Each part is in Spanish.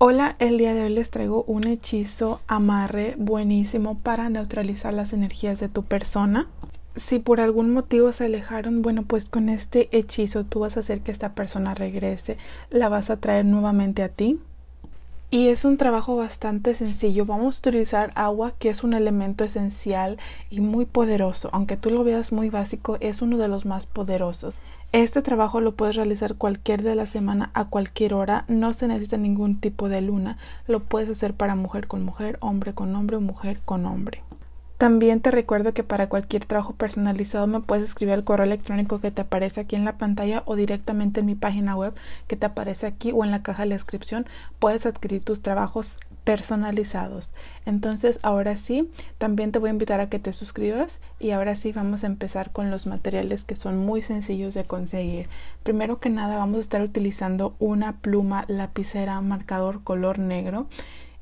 Hola, el día de hoy les traigo un hechizo amarre buenísimo para neutralizar las energías de tu persona. Si por algún motivo se alejaron, bueno, pues con este hechizo tú vas a hacer que esta persona regrese, la vas a traer nuevamente a ti. Y es un trabajo bastante sencillo. Vamos a utilizar agua, que es un elemento esencial y muy poderoso. Aunque tú lo veas muy básico, es uno de los más poderosos. Este trabajo lo puedes realizar cualquier día de la semana a cualquier hora, no se necesita ningún tipo de luna, lo puedes hacer para mujer con mujer, hombre con hombre o mujer con hombre. También te recuerdo que para cualquier trabajo personalizado me puedes escribir al correo electrónico que te aparece aquí en la pantalla o directamente en mi página web que te aparece aquí o en la caja de la descripción. Puedes adquirir tus trabajos personalizados. Entonces, ahora sí, también te voy a invitar a que te suscribas y ahora sí vamos a empezar con los materiales que son muy sencillos de conseguir. Primero que nada, vamos a estar utilizando una pluma, lapicera, marcador color negro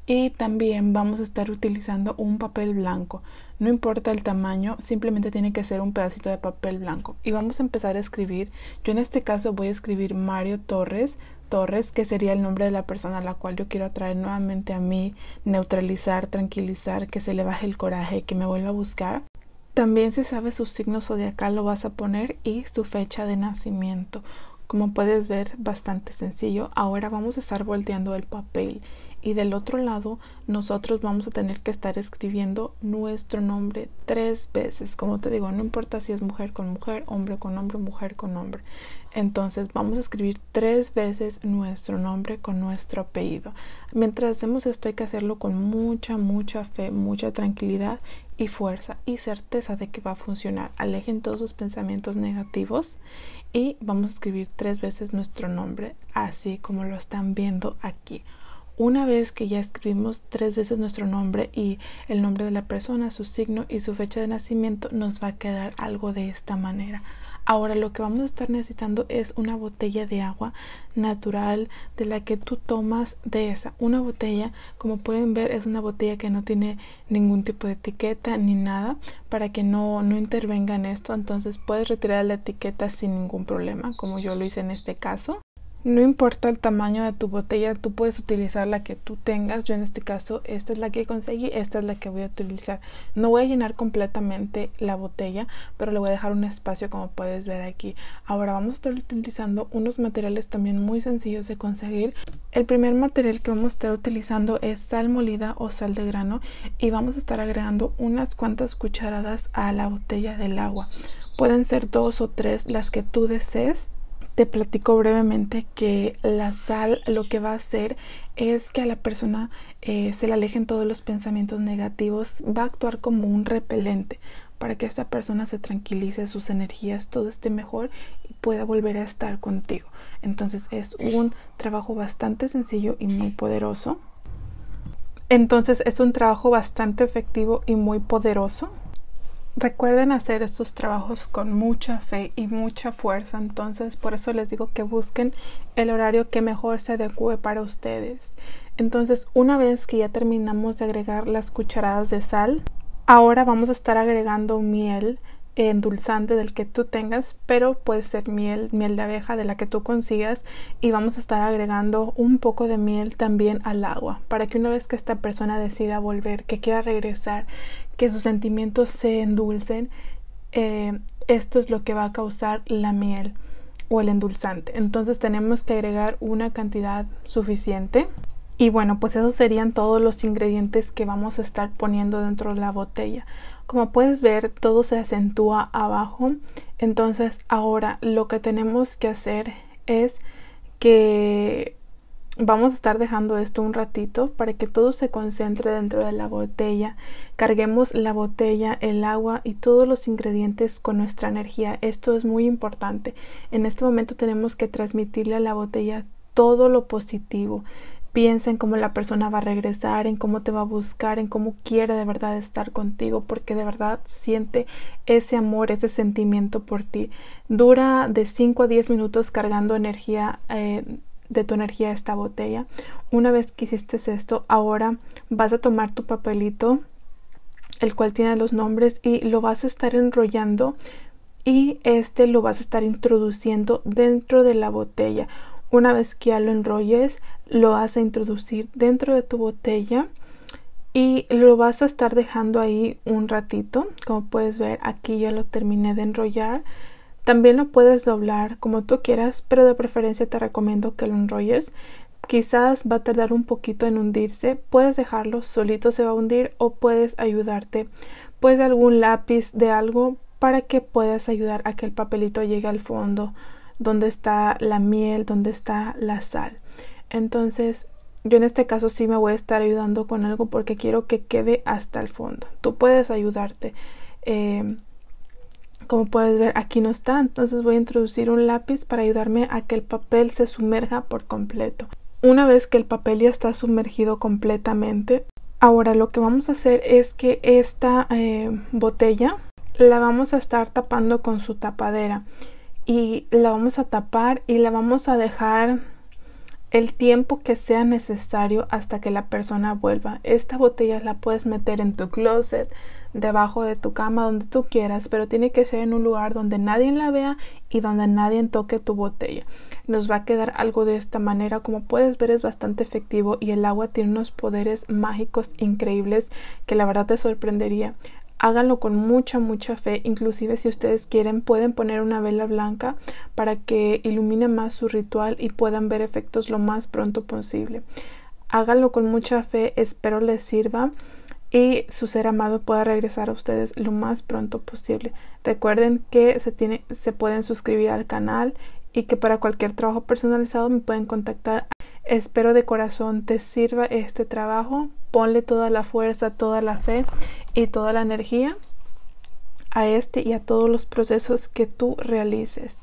y también vamos a estar utilizando un papel blanco. No importa el tamaño, simplemente tiene que ser un pedacito de papel blanco. Y vamos a empezar a escribir. Yo en este caso voy a escribir Mario Torres Torres, que sería el nombre de la persona a la cual yo quiero atraer nuevamente a mí, neutralizar, tranquilizar, que se le baje el coraje, que me vuelva a buscar. También si sabes su signo zodiacal lo vas a poner y su fecha de nacimiento. Como puedes ver, bastante sencillo. Ahora vamos a estar volteando el papel y del otro lado nosotros vamos a tener que estar escribiendo nuestro nombre tres veces. Como te digo, no importa si es mujer con mujer, hombre con hombre, mujer con hombre. Entonces vamos a escribir tres veces nuestro nombre con nuestro apellido. Mientras hacemos esto hay que hacerlo con mucha, mucha fe, mucha tranquilidad y fuerza y certeza de que va a funcionar. Alejen todos sus pensamientos negativos y vamos a escribir tres veces nuestro nombre, así como lo están viendo aquí. Una vez que ya escribimos tres veces nuestro nombre y el nombre de la persona, su signo y su fecha de nacimiento, nos va a quedar algo de esta manera. Ahora lo que vamos a estar necesitando es una botella de agua natural de la que tú tomas de esa. Una botella, como pueden ver, es una botella que no tiene ningún tipo de etiqueta ni nada para que no, intervenga en esto. Entonces puedes retirar la etiqueta sin ningún problema, como yo lo hice en este caso. No importa el tamaño de tu botella, tú puedes utilizar la que tú tengas. Yo en este caso, esta es la que conseguí, esta es la que voy a utilizar. No voy a llenar completamente la botella, pero le voy a dejar un espacio como puedes ver aquí. Ahora vamos a estar utilizando unos materiales también muy sencillos de conseguir. El primer material que vamos a estar utilizando es sal molida o sal de grano y vamos a estar agregando unas cuantas cucharadas a la botella del agua. Pueden ser dos o tres, las que tú desees te platico brevemente que la sal lo que va a hacer es que a la persona eh, se le alejen todos los pensamientos negativos, va a actuar como un repelente para que esta persona se tranquilice, sus energías, todo esté mejor y pueda volver a estar contigo. Entonces es un trabajo bastante sencillo y muy poderoso. Entonces es un trabajo bastante efectivo y muy poderoso. Recuerden hacer estos trabajos con mucha fe y mucha fuerza, entonces por eso les digo que busquen el horario que mejor se adecue para ustedes. Entonces una vez que ya terminamos de agregar las cucharadas de sal, ahora vamos a estar agregando miel endulzante del que tú tengas, pero puede ser miel, miel de abeja de la que tú consigas y vamos a estar agregando un poco de miel también al agua para que una vez que esta persona decida volver, que quiera regresar, que sus sentimientos se endulcen, eh, esto es lo que va a causar la miel o el endulzante. Entonces tenemos que agregar una cantidad suficiente. Y bueno, pues esos serían todos los ingredientes que vamos a estar poniendo dentro de la botella. Como puedes ver, todo se acentúa abajo. Entonces ahora lo que tenemos que hacer es que Vamos a estar dejando esto un ratito para que todo se concentre dentro de la botella. Carguemos la botella, el agua y todos los ingredientes con nuestra energía. Esto es muy importante. En este momento tenemos que transmitirle a la botella todo lo positivo. Piensa en cómo la persona va a regresar, en cómo te va a buscar, en cómo quiere de verdad estar contigo, porque de verdad siente ese amor, ese sentimiento por ti. Dura de 5 a 10 minutos cargando energía. Eh, de tu energía esta botella. Una vez que hiciste esto, ahora vas a tomar tu papelito, el cual tiene los nombres, y lo vas a estar enrollando y este lo vas a estar introduciendo dentro de la botella. Una vez que ya lo enrolles, lo vas a introducir dentro de tu botella y lo vas a estar dejando ahí un ratito. Como puedes ver, aquí ya lo terminé de enrollar también lo puedes doblar como tú quieras, pero de preferencia te recomiendo que lo enrolles. Quizás va a tardar un poquito en hundirse, puedes dejarlo solito se va a hundir o puedes ayudarte pues de algún lápiz de algo para que puedas ayudar a que el papelito llegue al fondo donde está la miel, donde está la sal. Entonces, yo en este caso sí me voy a estar ayudando con algo porque quiero que quede hasta el fondo. Tú puedes ayudarte. Eh, como puedes ver, aquí no está, entonces voy a introducir un lápiz para ayudarme a que el papel se sumerja por completo. Una vez que el papel ya está sumergido completamente, ahora lo que vamos a hacer es que esta eh, botella la vamos a estar tapando con su tapadera y la vamos a tapar y la vamos a dejar el tiempo que sea necesario hasta que la persona vuelva. Esta botella la puedes meter en tu closet, debajo de tu cama, donde tú quieras, pero tiene que ser en un lugar donde nadie la vea y donde nadie toque tu botella. Nos va a quedar algo de esta manera, como puedes ver es bastante efectivo y el agua tiene unos poderes mágicos increíbles que la verdad te sorprendería háganlo con mucha, mucha fe. Inclusive si ustedes quieren pueden poner una vela blanca para que ilumine más su ritual y puedan ver efectos lo más pronto posible. Háganlo con mucha fe, espero les sirva y su ser amado pueda regresar a ustedes lo más pronto posible. Recuerden que se, tiene, se pueden suscribir al canal y que para cualquier trabajo personalizado me pueden contactar. Espero de corazón te sirva este trabajo, ponle toda la fuerza, toda la fe y toda la energía a este y a todos los procesos que tú realices.